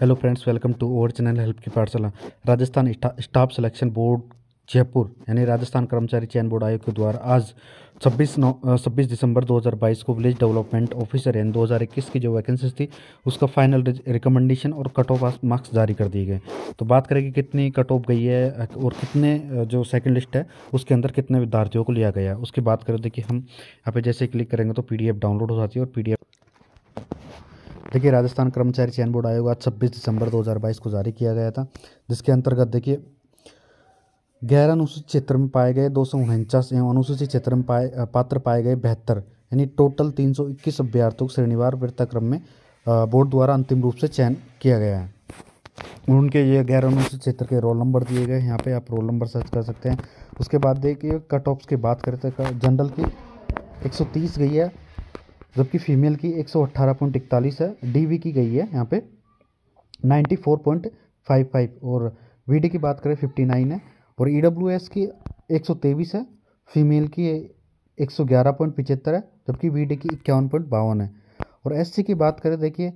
hello friends welcome to our channel help की पाठशाला Rajasthan staff selection board Jaipur यानी राजस्थान कर्मचारी चयन बोर्ड आयोग के द्वारा आज 26 नौ छब्बीस दिसंबर 2022 को विलेज डेवलपमेंट ऑफिसर एन 2021 की जो वैकेंसीज थी उसका फाइनल रिकमेंडेशन और कट ऑफ मार्क्स जारी कर दिए गए तो बात करें कि कितनी कट ऑफ गई है और कितने जो सेकंड लिस्ट है उसके अंदर कितने विद्यार्थियों को लिया गया है उसकी बात करें तो कि हम यहाँ पे जैसे क्लिक करेंगे तो पी डाउनलोड हो जाती है और पी देखिए राजस्थान कर्मचारी चयन बोर्ड आयोग आज छब्बीस दिसंबर 2022 को जारी किया गया था जिसके अंतर्गत देखिए गैर अनुसूचित क्षेत्र में पाए गए दो सौ उनचास एवं अनुसूचित क्षेत्र में पाए पात्र पाए गए बेहतर यानी टोटल तीन सौ इक्कीस अभ्यर्थियों को श्रेणीवार वृत्ताक्रम में बोर्ड द्वारा अंतिम रूप से चयन किया गया है उनके ये गैर अनुसूचित क्षेत्र के रोल नंबर दिए गए यहाँ पे आप रोल नंबर सर्च कर सकते हैं उसके बाद देखिए कट ऑफ्स की बात करें तो जनरल की 130 गई है जबकि फीमेल की एक सौ अट्ठारह पॉइंट इकतालीस है डी वी की गई है यहाँ पे ninety four point five five और वी डी की बात करें फिफ्टी नाइन है और ई डब्ल्यू एस की एक सौ तेईस है फीमेल की एक सौ ग्यारह पॉइंट पिचहत्तर है जबकि वी डी की इक्यावन पॉइंट बावन है और एस सी की बात करें देखिए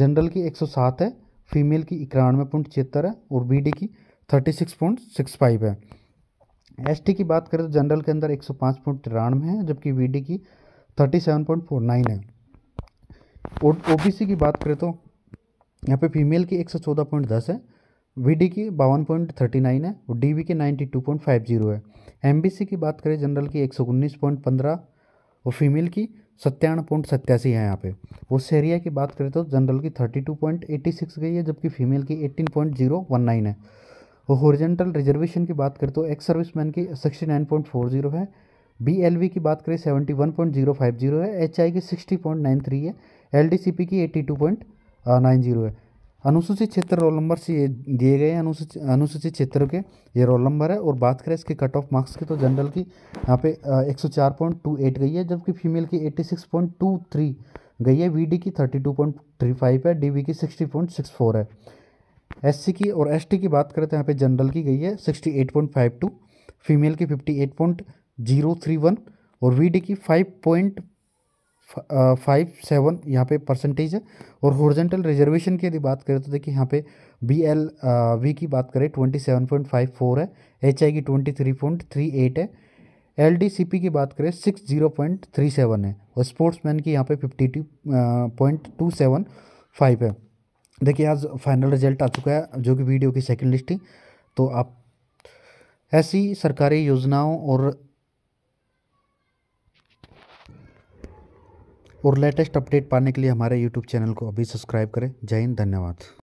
जनरल की एक सौ सात है फीमेल की इक्यानवे पॉइंट छिहत्तर है और बी की thirty six point six five है एस टी की बात करें तो जनरल के अंदर एक सौ पाँच पॉइंट तिरानवे है जबकि वी डी की thirty seven point four nine है ओ बी सी की बात करें तो यहाँ पे फीमेल की एक सौ चौदह पॉइंट दस है वी डी की बावन पॉइंट थर्टी नाइन है और डी की ninety two point five zero है एम बी सी की बात करें जनरल की एक सौ उन्नीस पॉइंट पंद्रह और फीमेल की सत्तावन पॉइंट सत्तासी है यहाँ पे और सेरिया की बात करें तो जनरल की thirty two point eighty six गई है जबकि फीमेल की eighteen point zero one nine है और हॉरिजेंटल रिजर्वेशन की बात करें तो एक्स सर्विसमैन की sixty nine point four zero है बी एल वी की बात करें seventy one point zero five zero है एच आई की सिक्सटी पॉइंट नाइन थ्री है एल डी सी पी की eighty two point nine zero है अनुसूचित क्षेत्र रोल नंबर से ये दिए गए हैं अनुसूचित अनुसूचित क्षेत्र के ये रोल नंबर है और बात करें इसके कट ऑफ मार्क्स की तो जनरल की यहाँ पे एक सौ चार पॉइंट टू एट गई है जबकि फीमेल की eighty six point two three गई है वी डी की thirty two point three five है डी वी की सिक्सटी पॉइंट सिक्स फोर है एस सी की और एस टी की बात करें तो यहाँ पे जनरल की गई है sixty eight point five two female की fifty eight point zero three one और वी डी की फाइव पॉइंट फाइव सेवन यहाँ पे परसेंटेज है और हॉर्जेंटल रिजर्वेशन की यदि बात करें तो देखिए यहाँ पे बी एल वी की बात करें twenty seven point five four है एच आई की twenty three point three eight है एल डी सी पी की बात करें six zero point three seven है और स्पोर्ट्स मैन की यहाँ पे fifty two point two seven five है देखिए आज फाइनल रिजल्ट आ चुका है जो कि वीडियो की सेकेंड लिस्ट थी तो आप ऐसी सरकारी योजनाओं और और लेटेस्ट अपडेट पाने के लिए हमारे यूट्यूब चैनल को अभी सब्सक्राइब करें जय हिंद धन्यवाद